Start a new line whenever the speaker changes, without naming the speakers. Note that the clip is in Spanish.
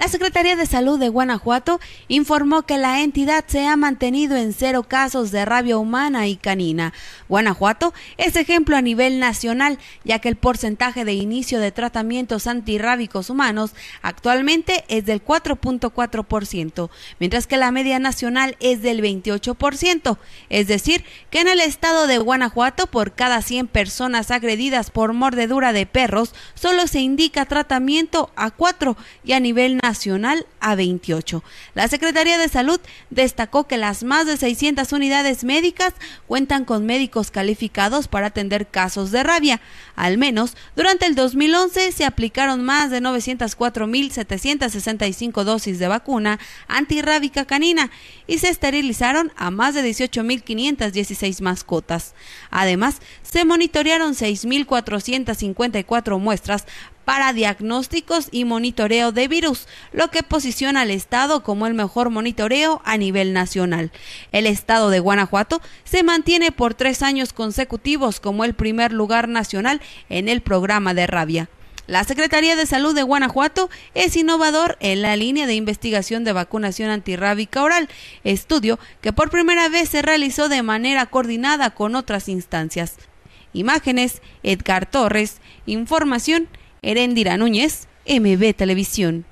La Secretaría de Salud de Guanajuato informó que la entidad se ha mantenido en cero casos de rabia humana y canina. Guanajuato es ejemplo a nivel nacional, ya que el porcentaje de inicio de tratamientos antirrábicos humanos actualmente es del 4.4%, mientras que la media nacional es del 28%. Es decir, que en el estado de Guanajuato por cada 100 personas agredidas por mordedura de perros, solo se indica tratamiento a 4 y a nivel nacional nacional a 28. La Secretaría de Salud destacó que las más de 600 unidades médicas cuentan con médicos calificados para atender casos de rabia. Al menos, durante el 2011 se aplicaron más de 904.765 dosis de vacuna antirrábica canina y se esterilizaron a más de 18.516 mascotas. Además, se monitorearon 6.454 muestras para diagnósticos y monitoreo de virus, lo que posiciona al Estado como el mejor monitoreo a nivel nacional. El Estado de Guanajuato se mantiene por tres años consecutivos como el primer lugar nacional en el programa de rabia. La Secretaría de Salud de Guanajuato es innovador en la línea de investigación de vacunación antirrábica oral, estudio que por primera vez se realizó de manera coordinada con otras instancias. Imágenes, Edgar Torres, información, Erendira Núñez, MB Televisión.